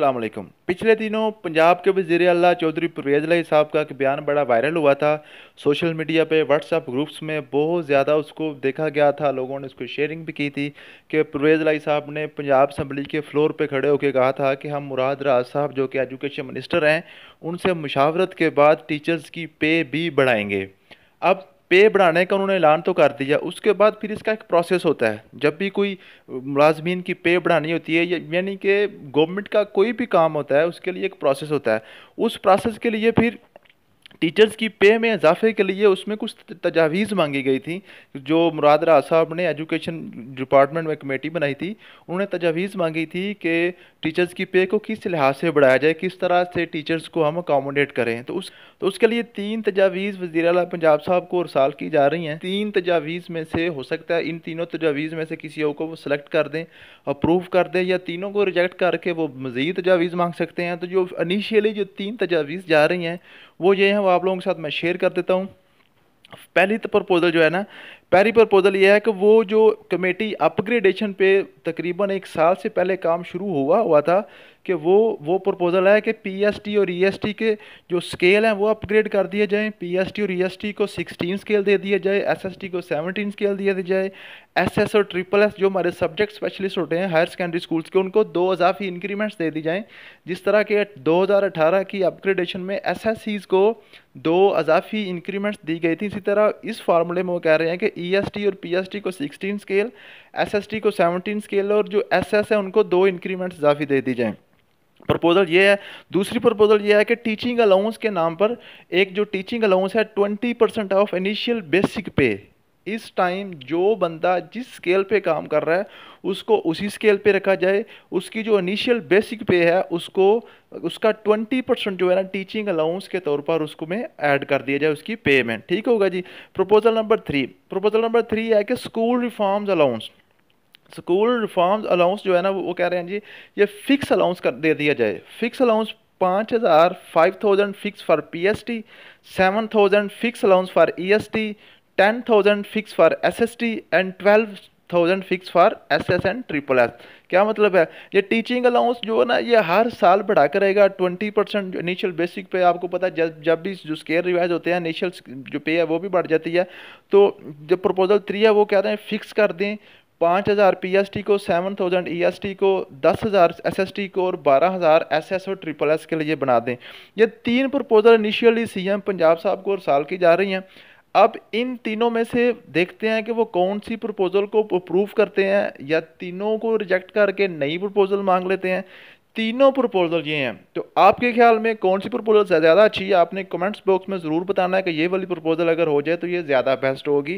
अल्लाम पिछले दिनों पंजाब के वजीर अला चौधरी परवेज़ लाई साहब का एक बयान बड़ा वायरल हुआ था सोशल मीडिया पे व्हाट्सअप ग्रुप्स में बहुत ज़्यादा उसको देखा गया था लोगों ने उसको शेयरिंग भी की थी कि परवेज़ लाई साहब ने पंजाब असम्बली के फ्लोर पे खड़े होकर कहा था कि हम मुराद राज साहब जो कि एजुकेशन मिनिस्टर हैं उनसे मुशावरत के बाद टीचर्स की पे भी बढ़ाएँगे अब पे बढ़ाने का उन्होंने ऐलान तो कर दिया उसके बाद फिर इसका एक प्रोसेस होता है जब भी कोई मुलाजमीन की पे बढ़ानी होती है यानी कि गवर्नमेंट का कोई भी काम होता है उसके लिए एक प्रोसेस होता है उस प्रोसेस के लिए फिर टीचर्स की पे में इजाफे के लिए उसमें कुछ तजावीज़ मांगी गई थी जो मुराद साहब ने एजुकेशन डिपार्टमेंट में कमेटी बनाई थी उन्होंने तजावीज़ मांगी थी कि टीचर्स की पे को किस लिहाज से बढ़ाया जाए किस तरह से टीचर्स को हम अकोमोडेट करें तो उस तो उसके लिए तीन तजावीज़ वजी अल पंजाब साहब को रसाल की जा रही हैं तीन तजावीज़ में से हो सकता है इन तीनों तजावीज़ में से किसी और को वो सिलेक्ट कर दें अप्रूव कर दें या तीनों को रिजेक्ट करके वो मज़ीद तजावीज़ मांग सकते हैं तो जो इनिशियली जो तीन तजावीज़ जा रही हैं वो ये हैं वो आप लोगों के साथ मैं शेयर कर देता हूँ पहली तो प्रपोज़ल जो है ना पहली प्रपोज़ल ये है कि वो जो कमेटी अपग्रेडेशन पे तकरीबन एक साल से पहले काम शुरू हुआ हुआ था कि वो वो प्रपोज़ल है कि पीएसटी और ईएसटी e के जो स्केल हैं वो अपग्रेड कर दिए जाएँ पीएसटी और ईएसटी e को 16 स्केल दे दिया जाए एसएसटी को 17 स्केल दिया जाए एसएस और ट्रिपल एस जो हमारे सब्जेक्ट स्पेशलिस्ट होते हैं हायर सेकेंडरी स्कूल्स के उनको दो अजाफी इंक्रीमेंट्स दे दी जाएँ जिस तरह के दो की अपग्रेडेशन में एस को दो अजाफी इंक्रीमेंट्स दी गई थी इसी तरह इस फार्मूले में वो कह रहे हैं कि ईएसटी e और पीएसटी को 16 स्केल एसएसटी को 17 स्केल और जो एस है उनको दो इंक्रीमेंट इजाफी दे दी जाए प्रपोजल ये है दूसरी प्रपोजल ये है कि टीचिंग अलाउंस के नाम पर एक जो टीचिंग अलाउंस है twenty percent of initial basic pay इस टाइम जो बंदा जिस स्केल पे काम कर रहा है उसको उसी स्केल पे रखा जाए उसकी जो इनिशियल बेसिक पे है उसको उसका ट्वेंटी परसेंट जो है ना टीचिंग अलाउंस के तौर पर उसको में ऐड कर दिया जाए उसकी पेमेंट ठीक होगा जी proposal number three proposal number three है कि school reforms allowance school reforms allowance जो है ना वो कह रहे हैं जी ये फिक्स अलाउंस कर दे दिया जाए फिक्स अलाउंस पाँच हज़ार five thousand fix for P S T seven thousand fix allowance for E S T ten thousand fix for S S T and twelve thousand fix for S S and triple S क्या मतलब है ये teaching allowance जो है ना ये हर साल बढ़ा कर रहेगा ट्वेंटी परसेंट इनिशियल बेसिक पे आपको पता है जब जब भी जो स्केयर रिवाइज होते हैं इनिशियल जो पे है वो भी बढ़ जाती है तो जो प्रपोजल थ्री है वो कह रहे हैं फिक्स कर दें पाँच हज़ार पी एस टी को seven thousand E S T को दस हज़ार एस एस टी को और बारह हज़ार एस एस और ट्रिपल एस के लिए बना दें ये तीन proposal initially C M Punjab sahab को और साल की जा रही हैं अब इन तीनों में से देखते हैं कि वो कौन सी प्रपोज़ल को अप्रूव करते हैं या तीनों को रिजेक्ट करके नई प्रपोज़ल मांग लेते हैं तीनों प्रपोज़ल ये हैं तो आपके ख्याल में कौन सी प्रपोज़ल ज़्यादा अच्छी है आपने कमेंट्स बॉक्स में ज़रूर बताना है कि ये वाली प्रपोज़ल अगर हो जाए तो ये ज़्यादा बेस्ट होगी